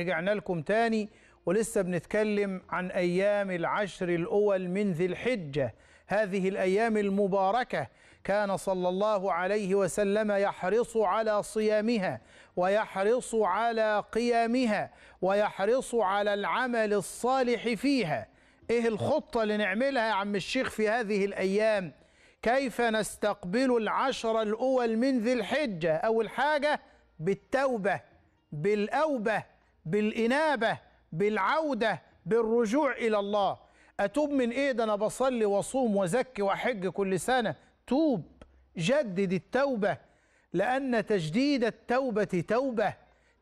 رجعنا لكم تاني ولسه بنتكلم عن أيام العشر الأول من ذي الحجة هذه الأيام المباركة كان صلى الله عليه وسلم يحرص على صيامها ويحرص على قيامها ويحرص على العمل الصالح فيها إيه الخطة اللي نعملها يا عم الشيخ في هذه الأيام كيف نستقبل العشر الأول من ذي الحجة أول حاجة بالتوبة بالأوبة بالإنابة بالعودة بالرجوع إلى الله أتوب من إيه ده أنا بصلي وأصوم وزكي وأحج كل سنة توب جدد التوبة لأن تجديد التوبة توبة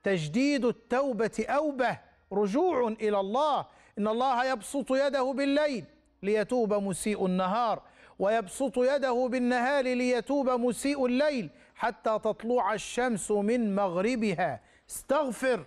تجديد التوبة أوبة رجوع إلى الله إن الله يبسط يده بالليل ليتوب مسيء النهار ويبسط يده بالنهار ليتوب مسيء الليل حتى تطلع الشمس من مغربها استغفر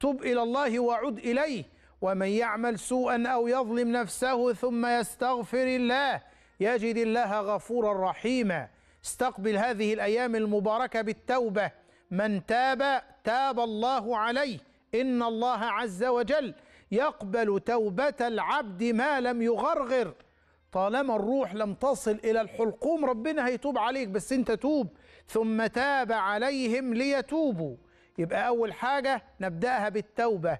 تب إلى الله وعد إليه ومن يعمل سوءا أو يظلم نفسه ثم يستغفر الله يجد الله غفورا رحيما استقبل هذه الأيام المباركة بالتوبة من تاب تاب الله عليه إن الله عز وجل يقبل توبة العبد ما لم يغرغر طالما الروح لم تصل إلى الحلقوم ربنا هيتوب عليك بس أنت توب ثم تاب عليهم ليتوبوا يبقى أول حاجة نبدأها بالتوبة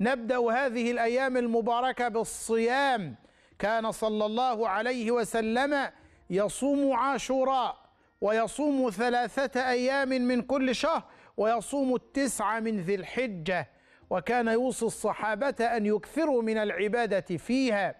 نبدأ هذه الأيام المباركة بالصيام كان صلى الله عليه وسلم يصوم عاشوراء ويصوم ثلاثة أيام من كل شهر ويصوم التسعة من ذي الحجة وكان يوصي الصحابة أن يكثروا من العبادة فيها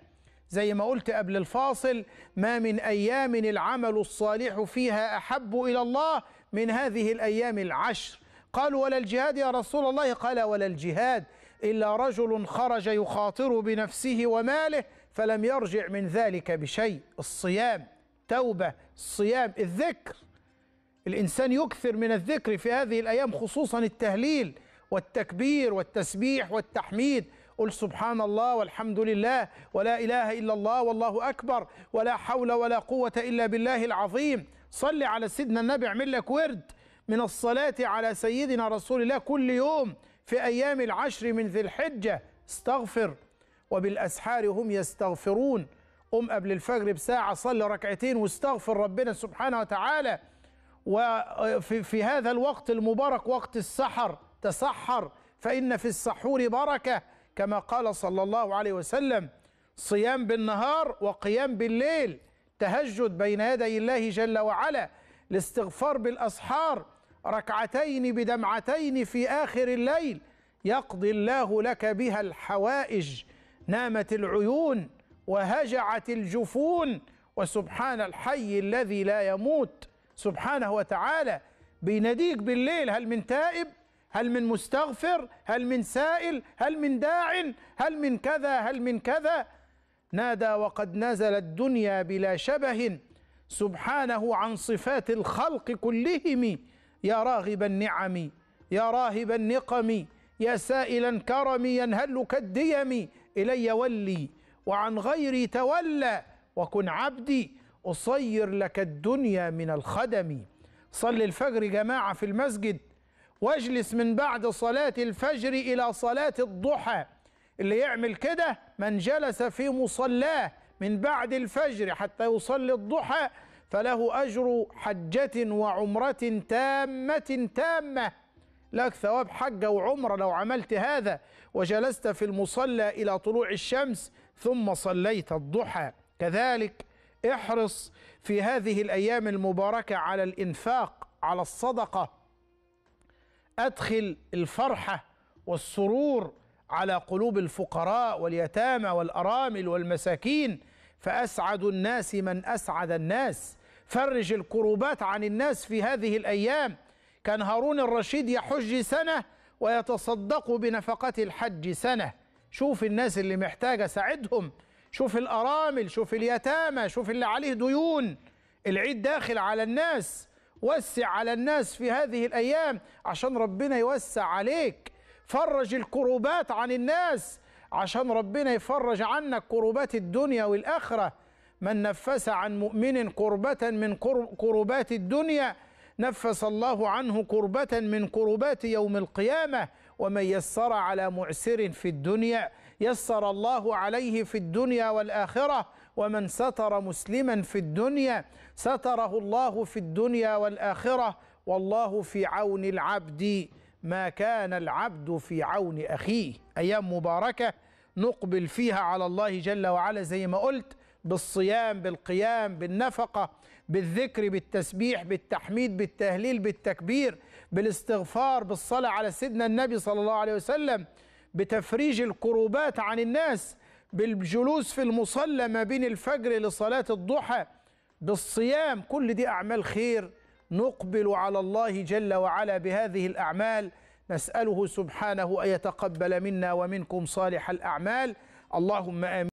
زي ما قلت قبل الفاصل ما من أيام العمل الصالح فيها أحب إلى الله من هذه الأيام العشر قالوا ولا الجهاد يا رسول الله قال ولا الجهاد إلا رجل خرج يخاطر بنفسه وماله فلم يرجع من ذلك بشيء الصيام توبة الصيام الذكر الإنسان يكثر من الذكر في هذه الأيام خصوصا التهليل والتكبير والتسبيح والتحميد قل سبحان الله والحمد لله ولا إله إلا الله والله أكبر ولا حول ولا قوة إلا بالله العظيم صل على سيدنا النبي اعمل لك ورد من الصلاة على سيدنا رسول الله كل يوم في أيام العشر من ذي الحجة استغفر وبالأسحار هم يستغفرون قم قبل الفجر بساعة صلي ركعتين واستغفر ربنا سبحانه وتعالى وفي في هذا الوقت المبارك وقت السحر تسحر فإن في السحور بركة كما قال صلى الله عليه وسلم صيام بالنهار وقيام بالليل تهجد بين يدي الله جل وعلا الاستغفار بالأسحار ركعتين بدمعتين في آخر الليل يقضي الله لك بها الحوائج نامت العيون وهجعت الجفون وسبحان الحي الذي لا يموت سبحانه وتعالى بيناديك بالليل هل من تائب هل من مستغفر هل من سائل هل من داع هل من كذا هل من كذا نادى وقد نزل الدنيا بلا شبه سبحانه عن صفات الخلق كلهم يا راغب النعم يا راهب النقم يا سائلا كرم ينهل كالديم إلي ولي وعن غيري تولى وكن عبدي أصير لك الدنيا من الخدم صل الفجر جماعة في المسجد واجلس من بعد صلاة الفجر إلى صلاة الضحى اللي يعمل كده من جلس في مصلاه من بعد الفجر حتى يصلي الضحى فله أجر حجة وعمرة تامة تامة لك ثواب حجة وعمرة لو عملت هذا وجلست في المصلى إلى طلوع الشمس ثم صليت الضحى كذلك احرص في هذه الأيام المباركة على الإنفاق على الصدقة أدخل الفرحة والسرور على قلوب الفقراء واليتامى والأرامل والمساكين فأسعد الناس من أسعد الناس فرج الكروبات عن الناس في هذه الأيام كان هارون الرشيد يحج سنة ويتصدق بنفقة الحج سنة شوف الناس اللي محتاجة ساعدهم شوف الأرامل شوف اليتامى شوف اللي عليه ديون العيد داخل على الناس وسع على الناس في هذه الأيام عشان ربنا يوسع عليك فرج الكروبات عن الناس عشان ربنا يفرج عنك كربات الدنيا والآخرة من نفس عن مؤمن كربة من كربات الدنيا نفس الله عنه كربة من كربات يوم القيامة ومن يسر على معسر في الدنيا يسر الله عليه في الدنيا والآخرة ومن ستر مسلما في الدنيا ستره الله في الدنيا والآخرة والله في عون العبد ما كان العبد في عون أخيه أيام مباركة نقبل فيها على الله جل وعلا زي ما قلت بالصيام بالقيام بالنفقة بالذكر بالتسبيح بالتحميد بالتهليل بالتكبير بالاستغفار بالصلاة على سيدنا النبي صلى الله عليه وسلم بتفريج الكروبات عن الناس بالجلوس في المصلى ما بين الفجر لصلاة الضحى بالصيام كل دي أعمال خير نقبل على الله جل وعلا بهذه الأعمال نسأله سبحانه أن يتقبل منا ومنكم صالح الأعمال اللهم آمين